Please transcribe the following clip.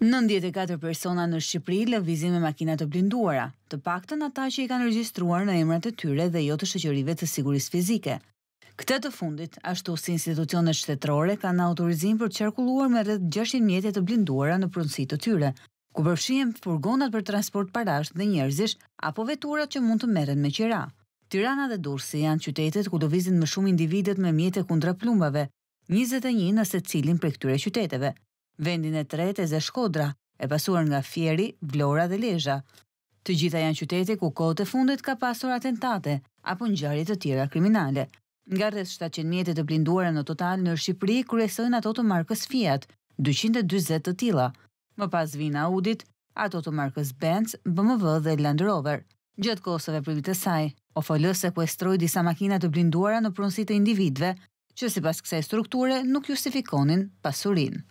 94 persona në Shqipëri lëvizin me makina të blinduara, të paktën ata që i kanë regjistruar në emrat e tyre dhe jo të shoqërive të sigurisë fizike. Këtë të fundit, ashtu si institucionet shtetërore kanë autorizim për të qarkulluar me rreth 600 mjete të blinduara në pronësi të tyre, ku përfshihen furgonat për transport parash dhe njerëzish apo veturat që mund të merren me qira. Tirana dhe Durrësi janë qytetet ku lëvizin më shumë individet me mjete kundra plumbave, 21 në secilin prej këtyre qyteteve vendin e tretë e zë Shkodra, e pasuar nga Fjeri, Vlora dhe Lezha. Të gjitha janë qytete ku kote fundit ka pasur atentate apo gjarit të tjera kriminale. Nga rrët 700 mjetit të blinduare në total në Shqipëri, kërësojnë ato të markës Fiat, 220 të tila. Më pas vina Audit, ato të markës Benz, BMW dhe Land Rover. Gjëtë kosëve për vitë saj, OFL sekuestroj disa makinat të blinduara në prunësit e individve, që si pas kësaj strukture nuk justifikonin pasurinë.